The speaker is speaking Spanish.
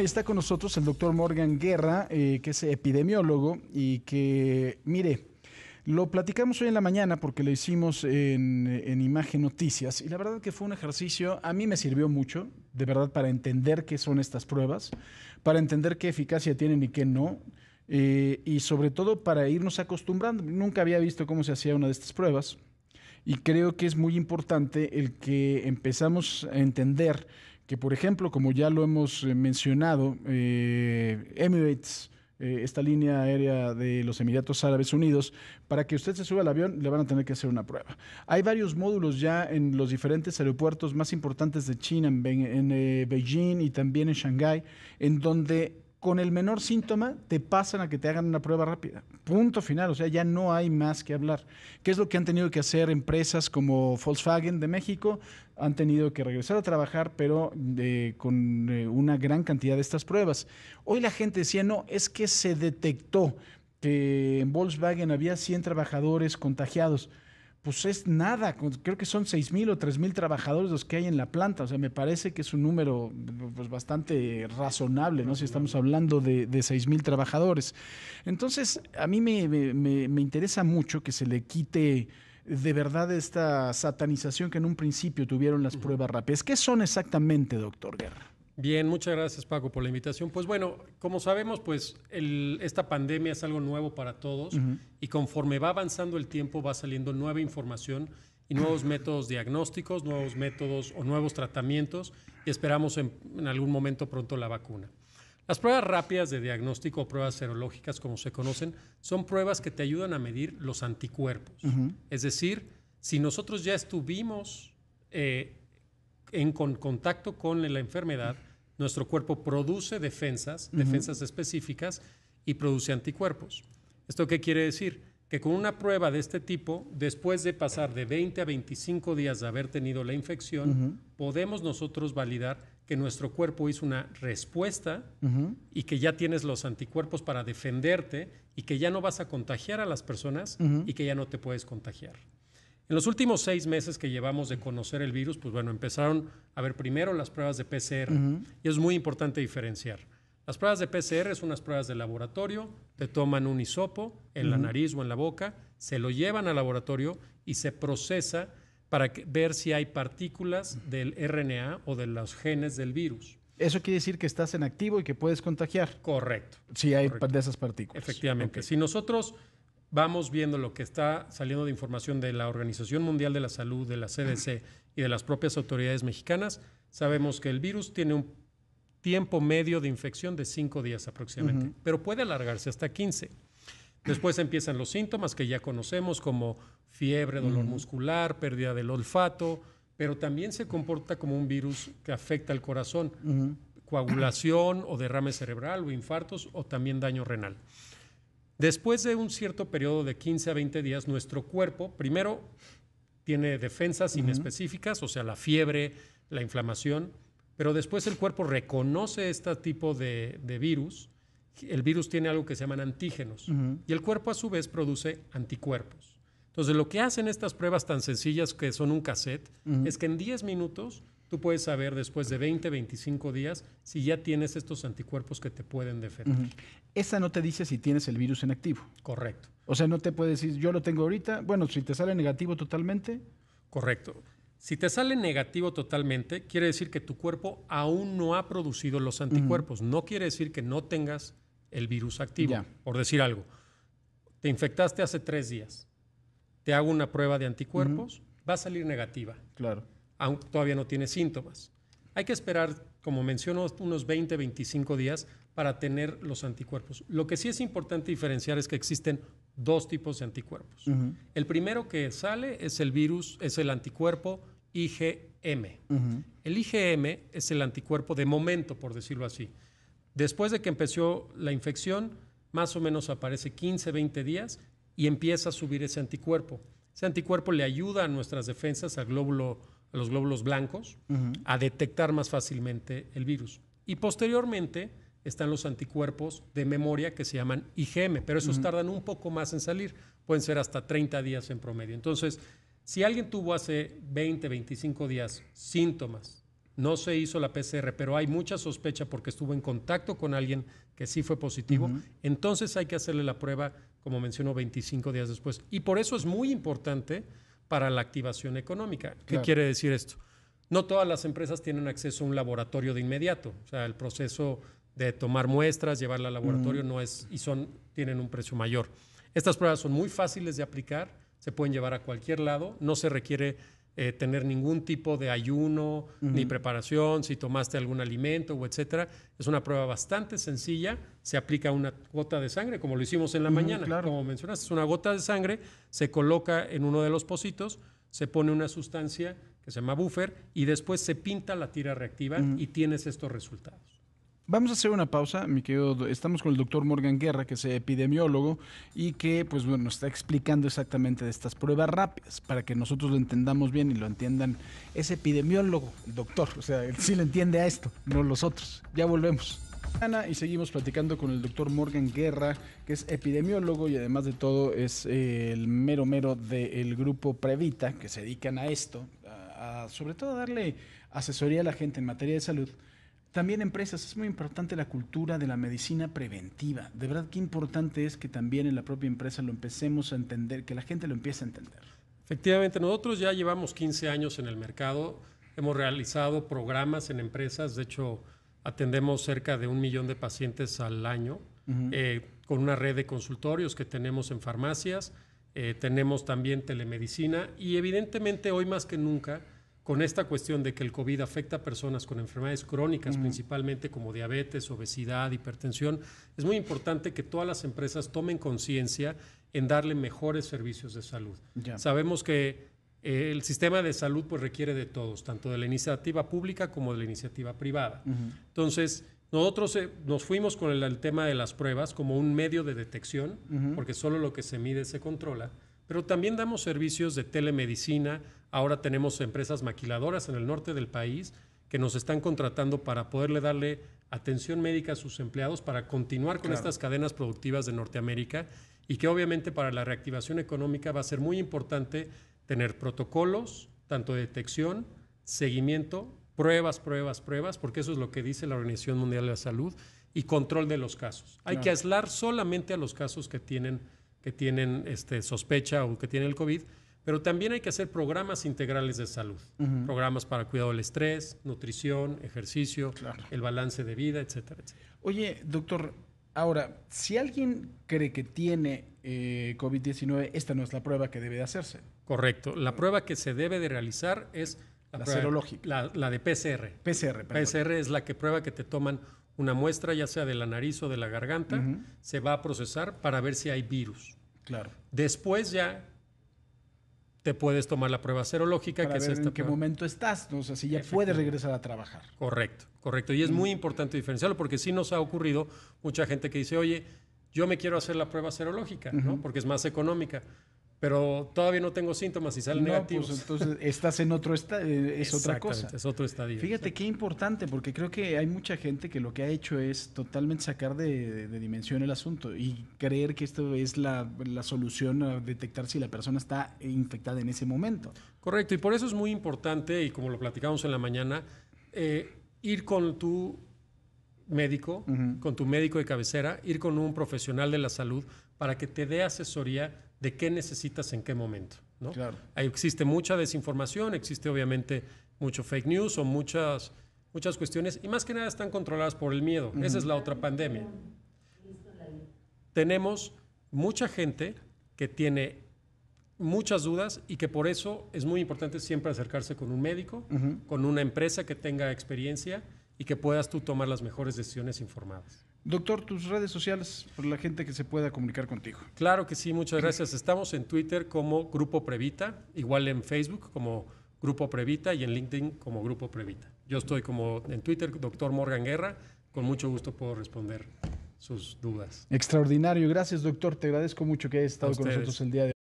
está con nosotros el doctor Morgan Guerra, eh, que es epidemiólogo y que, mire, lo platicamos hoy en la mañana porque lo hicimos en, Imagen Noticias y la verdad que fue un ejercicio, a mí me sirvió mucho, de verdad, para entender qué son estas pruebas, para entender qué eficacia tienen y qué no. Eh, y sobre todo para irnos acostumbrando. Nunca había visto cómo se hacía una de estas pruebas y creo que es muy importante el que empezamos a entender que por ejemplo, como ya lo hemos eh, mencionado, eh, Emirates, eh, esta línea aérea de los Emiratos Árabes Unidos, para que usted se suba al avión le van a tener que hacer una prueba. Hay varios módulos ya en los diferentes aeropuertos más importantes de China, en, Beijing y también en Shanghái, en donde con el menor síntoma te pasan a que te hagan una prueba rápida. Punto final, o sea, ya no hay más que hablar. ¿Qué es lo que han tenido que hacer empresas como Volkswagen de México? Han tenido que regresar a trabajar, pero eh, con eh, una gran cantidad de estas pruebas. Hoy la gente decía, no, es que se detectó que en Volkswagen había 100 trabajadores contagiados pues es nada, creo que son seis mil o tres mil trabajadores los que hay en la planta, o sea, me parece que es un número pues, bastante razonable, ¿no? Si estamos hablando de, seis mil trabajadores. Entonces, a mí me, me interesa mucho que se le quite de verdad esta satanización que en un principio tuvieron las pruebas rápidas. ¿Qué son exactamente, doctor Guerra? Bien, muchas gracias Paco por la invitación. Pues bueno, como sabemos, pues esta pandemia es algo nuevo para todos y conforme va avanzando el tiempo va saliendo nueva información y nuevos métodos diagnósticos, nuevos métodos o nuevos tratamientos y esperamos en, algún momento pronto la vacuna. Las pruebas rápidas de diagnóstico o pruebas serológicas, como se conocen, son pruebas que te ayudan a medir los anticuerpos. Es decir, si nosotros ya estuvimos eh, en contacto con la enfermedad, nuestro cuerpo produce defensas, defensas específicas, y produce anticuerpos. ¿Esto qué quiere decir? Que con una prueba de este tipo, después de pasar de 20 a 25 días de haber tenido la infección, podemos nosotros validar que nuestro cuerpo hizo una respuesta y que ya tienes los anticuerpos para defenderte y que ya no vas a contagiar a las personas y que ya no te puedes contagiar. En los últimos seis meses que llevamos de conocer el virus, pues bueno, empezaron a ver primero las pruebas de PCR. Y es muy importante diferenciar. Las pruebas de PCR son unas pruebas de laboratorio, te toman un hisopo en la nariz o en la boca, se lo llevan al laboratorio y se procesa para ver si hay partículas del RNA o de los genes del virus. Eso quiere decir que estás en activo y que puedes contagiar. Correcto. Si hay de esas partículas. Efectivamente. Si nosotros vamos viendo lo que está saliendo de información de la Organización Mundial de la Salud, de la CDC y de las propias autoridades mexicanas, sabemos que el virus tiene un tiempo medio de infección de cinco días aproximadamente, pero puede alargarse hasta 15. Después empiezan los síntomas que ya conocemos como fiebre, dolor muscular, pérdida del olfato, pero también se comporta como un virus que afecta al corazón, coagulación o derrame cerebral o infartos o también daño renal. Después de un cierto periodo de 15 a 20 días, nuestro cuerpo, primero, tiene defensas inespecíficas, o sea, la fiebre, la inflamación, pero después el cuerpo reconoce este tipo de, virus. El virus tiene algo que se llaman antígenos y el cuerpo a su vez produce anticuerpos. Entonces, lo que hacen estas pruebas tan sencillas que son un cassette es que en 10 minutos tú puedes saber después de 20, 25 días si ya tienes estos anticuerpos que te pueden defender. Esa no te dice si tienes el virus en activo. Correcto. O sea, no te puede decir, yo lo tengo ahorita. Bueno, si te sale negativo totalmente. Correcto. Si te sale negativo totalmente, quiere decir que tu cuerpo aún no ha producido los anticuerpos. No quiere decir que no tengas el virus activo. Por decir algo, te infectaste hace tres días. Te hago una prueba de anticuerpos, va a salir negativa. Claro aún todavía no tiene síntomas. Hay que esperar, como mencionó, unos 20, 25 días para tener los anticuerpos. Lo que sí es importante diferenciar es que existen dos tipos de anticuerpos. El primero que sale es el virus, es el anticuerpo IgM. El IgM es el anticuerpo de momento, por decirlo así. Después de que empezó la infección, más o menos aparece 15, 20 días y empieza a subir ese anticuerpo. Ese anticuerpo le ayuda a nuestras defensas, al glóbulo los glóbulos blancos, a detectar más fácilmente el virus. Y posteriormente están los anticuerpos de memoria que se llaman IgM, pero esos tardan un poco más en salir, pueden ser hasta 30 días en promedio. Entonces, si alguien tuvo hace 20, 25 días síntomas, no se hizo la PCR, pero hay mucha sospecha porque estuvo en contacto con alguien que sí fue positivo, entonces hay que hacerle la prueba, como mencionó, 25 días después. Y por eso es muy importante para la activación económica. ¿Qué quiere decir esto? No todas las empresas tienen acceso a un laboratorio de inmediato. O sea, el proceso de tomar muestras, llevarla al laboratorio, no es, y son, tienen un precio mayor. Estas pruebas son muy fáciles de aplicar, se pueden llevar a cualquier lado, no se requiere eh, tener ningún tipo de ayuno ni preparación, si tomaste algún alimento o etcétera. Es una prueba bastante sencilla. Se aplica una gota de sangre, como lo hicimos en la mañana, como mencionaste, es una gota de sangre, se coloca en uno de los pocitos, se pone una sustancia que se llama buffer y después se pinta la tira reactiva y tienes estos resultados. Vamos a hacer una pausa, mi querido. Estamos con el doctor Morgan Guerra, que es epidemiólogo y que, pues bueno, está explicando exactamente de estas pruebas rápidas para que nosotros lo entendamos bien y lo entiendan. Es epidemiólogo, el doctor, o sea, él sí le entiende a esto, no los otros. Ya volvemos. Ana, y seguimos platicando con el doctor Morgan Guerra, que es epidemiólogo y además de todo es eh, el mero mero del grupo Previta, que se dedican a esto, a, sobre todo a darle asesoría a la gente en materia de salud. También empresas, es muy importante la cultura de la medicina preventiva. De verdad, qué importante es que también en la propia empresa lo empecemos a entender, que la gente lo empiece a entender. Efectivamente, nosotros ya llevamos 15 años en el mercado, hemos realizado programas en empresas, de hecho atendemos cerca de un millón de pacientes al año, eh, con una red de consultorios que tenemos en farmacias, eh, tenemos también telemedicina y evidentemente hoy más que nunca con esta cuestión de que el COVID afecta a personas con enfermedades crónicas, principalmente como diabetes, obesidad, hipertensión, es muy importante que todas las empresas tomen conciencia en darle mejores servicios de salud. Sabemos que eh, el sistema de salud pues, requiere de todos, tanto de la iniciativa pública como de la iniciativa privada. Entonces, nosotros eh, nos fuimos con el, tema de las pruebas como un medio de detección, porque solo lo que se mide se controla pero también damos servicios de telemedicina. Ahora tenemos empresas maquiladoras en el norte del país que nos están contratando para poderle darle atención médica a sus empleados para continuar con estas cadenas productivas de Norteamérica y que obviamente para la reactivación económica va a ser muy importante tener protocolos, tanto de detección, seguimiento, pruebas, pruebas, pruebas, porque eso es lo que dice la Organización Mundial de la Salud, y control de los casos. Hay que aislar solamente a los casos que tienen que tienen este, sospecha o que tienen el COVID, pero también hay que hacer programas integrales de salud, programas para cuidado del estrés, nutrición, ejercicio, el balance de vida, etcétera, Oye, doctor, Ahora, si alguien cree que tiene eh, COVID-19, esta no es la prueba que debe de hacerse. Correcto. La prueba que se debe de realizar es la, de PCR. PCR, perdón. PCR es la que prueba que te toman una muestra, ya sea de la nariz o de la garganta, se va a procesar para ver si hay virus. Claro. Después ya te puedes tomar la prueba serológica, que es en qué momento estás, o sea, si ya puedes regresar a trabajar. Correcto, correcto. Y es mm. muy importante diferenciarlo porque sí nos ha ocurrido mucha gente que dice, oye, yo me quiero hacer la prueba serológica, ¿no? Porque es más económica pero todavía no tengo síntomas y salen pues, negativos. entonces estás en otro estadio, eh, es otra cosa. Es otro estadio. Fíjate qué importante, porque creo que hay mucha gente que lo que ha hecho es totalmente sacar de, dimensión el asunto y creer que esto es la, solución a detectar si la persona está infectada en ese momento. Correcto, y por eso es muy importante, y como lo platicamos en la mañana, eh, ir con tu médico, con tu médico de cabecera, ir con un profesional de la salud para que te dé asesoría de qué necesitas en qué momento. ¿no? existe mucha desinformación, existe obviamente mucho fake news o muchas, muchas cuestiones y más que nada están controladas por el miedo. Esa es la otra pandemia. Tenemos mucha gente que tiene muchas dudas y que por eso es muy importante siempre acercarse con un médico, con una empresa que tenga experiencia y que puedas tú tomar las mejores decisiones informadas. Doctor, tus redes sociales por la gente que se pueda comunicar contigo. Claro que sí, muchas gracias. Estamos en Twitter como Grupo Previta, igual en Facebook como Grupo Previta y en LinkedIn como Grupo Previta. Yo estoy como en Twitter, doctor Morgan Guerra, con mucho gusto puedo responder sus dudas. Extraordinario, gracias doctor, te agradezco mucho que hayas estado con nosotros el día de hoy.